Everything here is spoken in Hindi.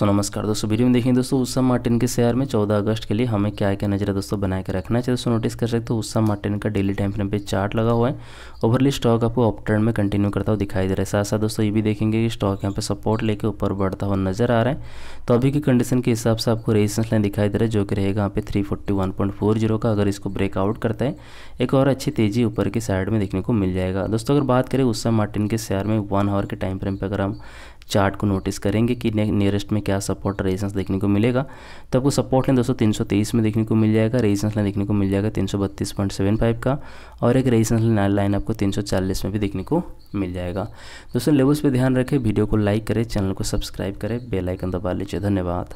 सो नमस्कार दोस्तों वीडियो में देखेंगे दोस्तों उषा मार्टिन के शेयर में 14 अगस्त के लिए हमें क्या क्या नजर दोस्तों बनाए के रखना चाहिए दोस्तों नोटिस कर सकते हो उषा मार्टिन का डेली टाइम फ्रेम पे चार्ट लगा हुआ है ओवरली स्टॉक आपको अप ट्रेंड में कंटिन्यू करता हुआ दिखाई दे रहा है साथ साथ दोस्तों ये भी देखेंगे कि स्टॉक यहाँ पे सपोर्ट लेकर ऊपर बढ़ता हुआ नजर आ रहा है तो अभी की कंडीशन के हिसाब से आपको रेजिस्टेंस लाइन दिखाई दे रहा है जो कि रहेगा यहाँ पे थ्री का अगर इसको ब्रेकआउट करता है एक और अच्छी तेजी ऊपर की साइड में देखने को मिल जाएगा दोस्तों अगर बात करें उषा मार्टिन के शेयर में वन आवर के टाइम फ्रेम पर अगर हम चार्ट को नोटिस करेंगे कि नियरेस्ट में क्या सपोर्ट रेजिस्टेंस देखने को मिलेगा तो आपको सपोर्ट लाइन दोस्तों तेईस में देखने को मिल जाएगा रेजिस्टेंस लाइन देखने को मिल जाएगा फाइव का और एक रेजिस्टेंस लाइन आपको चालीस में भी देखने को मिल जाएगा दोस्तों लेवल्स पर ध्यान रखें वीडियो को लाइक करें चैनल को सब्सक्राइब करें बेलाइकन दबा लीजिए धन्यवाद